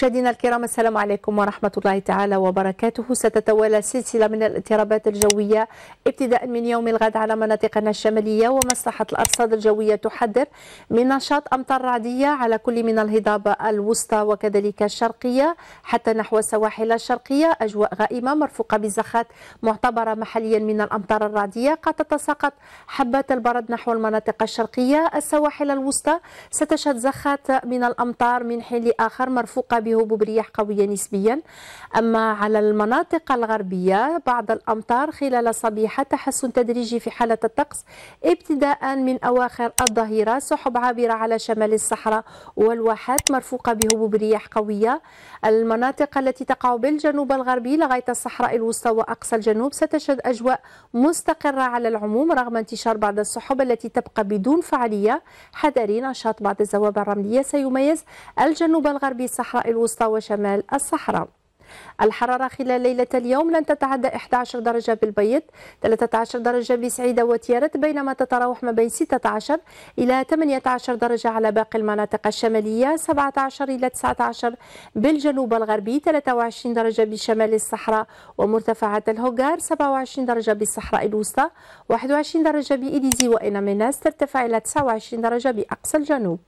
مشاهدينا الكرام السلام عليكم ورحمة الله تعالى وبركاته ستتوالى سلسلة من الاضطرابات الجوية ابتداء من يوم الغد على مناطقنا الشمالية ومصلحة الأرصاد الجوية تحذر من نشاط أمطار رعدية على كل من الهضاب الوسطى وكذلك الشرقية حتى نحو السواحل الشرقية أجواء غائمة مرفوقة بزخات معتبرة محليا من الأمطار الرعدية قد تتساقط حبات البرد نحو المناطق الشرقية السواحل الوسطى ستشهد زخات من الأمطار من حين لآخر مرفوقة بهبوب رياح قوية نسبيا أما على المناطق الغربية بعض الأمطار خلال الصبيحة تحسن تدريجي في حالة الطقس ابتداء من أواخر الظهيرة سحب عابرة على شمال الصحراء والواحات مرفوقة بهبوب رياح قوية المناطق التي تقع بالجنوب الغربي لغاية الصحراء الوسطى وأقصى الجنوب ستشهد أجواء مستقرة على العموم رغم انتشار بعض السحب التي تبقى بدون فعالية حذري نشاط بعض الزوابع الرملية سيميز الجنوب الغربي الصحراء الوسطى الوسطى وشمال الصحراء الحرارة خلال ليلة اليوم لن تتعدى 11 درجة بالبيض 13 درجة بسعيدة وتيارت بينما تتراوح ما بين 16 إلى 18 درجة على باقي المناطق الشمالية 17 إلى 19 بالجنوب الغربي 23 درجة بشمال الصحراء ومرتفعات الهوغار 27 درجة بالصحراء الوسطى 21 درجة بإليزي وإناميناس ترتفع إلى 29 درجة بأقصى الجنوب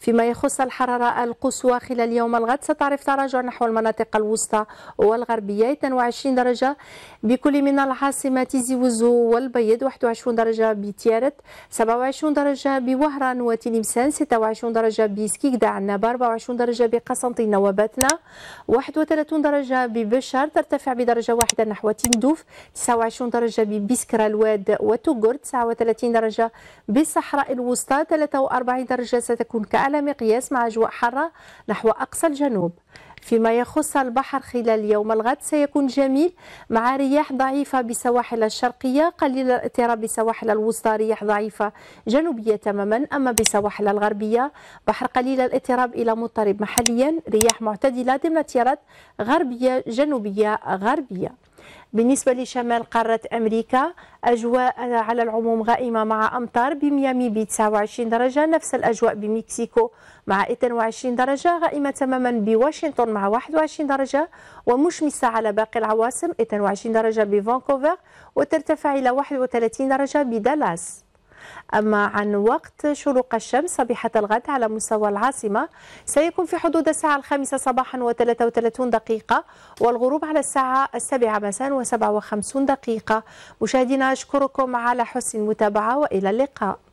فيما يخص الحرارة القصوى خلال يوم الغد ستعرف تراجع نحو المناطق الوسطى والغربية 22 درجة بكل من العاصمة تيزي وزو والبيض 21 درجة بتيارت 27 درجة بوهران وتلمسان 26 درجة بسكيكدا عنابة 24 درجة بقسنطينة وباتنا 31 درجة ببشار ترتفع بدرجة واحدة نحو تندوف 29 درجة ببسكرة الواد وتوغر 39 درجة بالصحراء الوسطى 43 درجة ستكون كأ على مقياس مع أجواء حارة نحو أقصى الجنوب فيما يخص البحر خلال يوم الغد سيكون جميل مع رياح ضعيفة بسواحل الشرقية قليل الاضطراب بسواحل الوسطى رياح ضعيفة جنوبية تماما أما بسواحل الغربية بحر قليل الاضطراب إلى مضطرب محليا رياح معتدلة ضمن تيارات غربية جنوبية غربية بالنسبة لشمال قارة أمريكا أجواء على العموم غائمة مع أمطار بميامي ب 29 درجة نفس الأجواء بمكسيكو مع 22 درجة غائمة تماما بواشنطن مع 21 درجة ومشمسة على باقي العواصم 22 درجة بفانكوفر وترتفع إلى 31 درجة بدالاس أما عن وقت شروق الشمس صبيحة الغد على مستوى العاصمة سيكون في حدود الساعة الخامسة صباحا و33 دقيقة والغروب على الساعة السابعة مساء و57 دقيقة مشاهدينا أشكركم على حسن المتابعة وإلى اللقاء